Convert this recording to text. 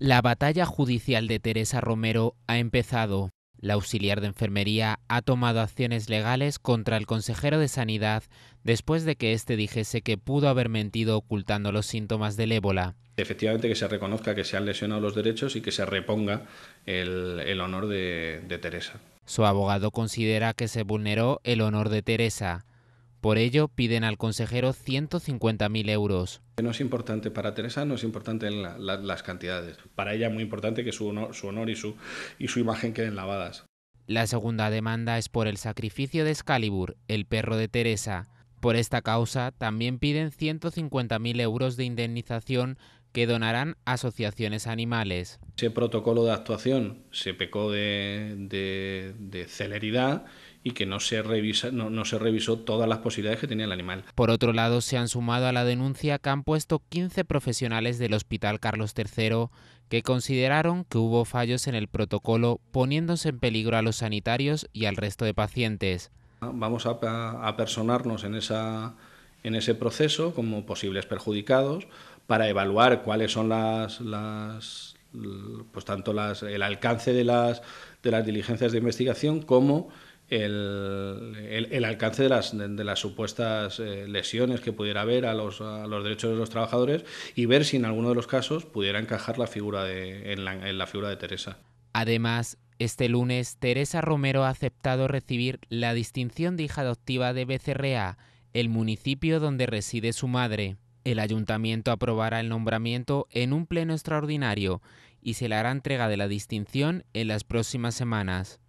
La batalla judicial de Teresa Romero ha empezado. La auxiliar de enfermería ha tomado acciones legales contra el consejero de Sanidad después de que éste dijese que pudo haber mentido ocultando los síntomas del ébola. Efectivamente, que se reconozca que se han lesionado los derechos y que se reponga el, honor de Teresa. Su abogado considera que se vulneró el honor de Teresa. Por ello, piden al consejero 150.000 euros. No es importante para Teresa, no es importante en las cantidades. Para ella es muy importante que su honor, y, su, y su imagen queden lavadas. La segunda demanda es por el sacrificio de Excalibur, el perro de Teresa. Por esta causa, también piden 150.000 euros de indemnización que donarán asociaciones animales. Ese protocolo de actuación se pecó de, de celeridad y que no se, revisa, no, se revisó todas las posibilidades que tenía el animal. Por otro lado, se han sumado a la denuncia que han puesto 15 profesionales del Hospital Carlos III que consideraron que hubo fallos en el protocolo poniéndose en peligro a los sanitarios y al resto de pacientes. Ah, vamos a, personarnos en, esa, en ese proceso como posibles perjudicados para evaluar cuáles son las, las pues tanto las, el alcance de las, de las diligencias de investigación como el, alcance de las, supuestas eh, lesiones que pudiera haber a los, derechos de los trabajadores y ver si en alguno de los casos pudiera encajar la figura de, en, la, figura de Teresa. Además, este lunes, Teresa Romero ha aceptado recibir la distinción de hija adoptiva de BCRA, el municipio donde reside su madre. El ayuntamiento aprobará el nombramiento en un pleno extraordinario y se le hará entrega de la distinción en las próximas semanas.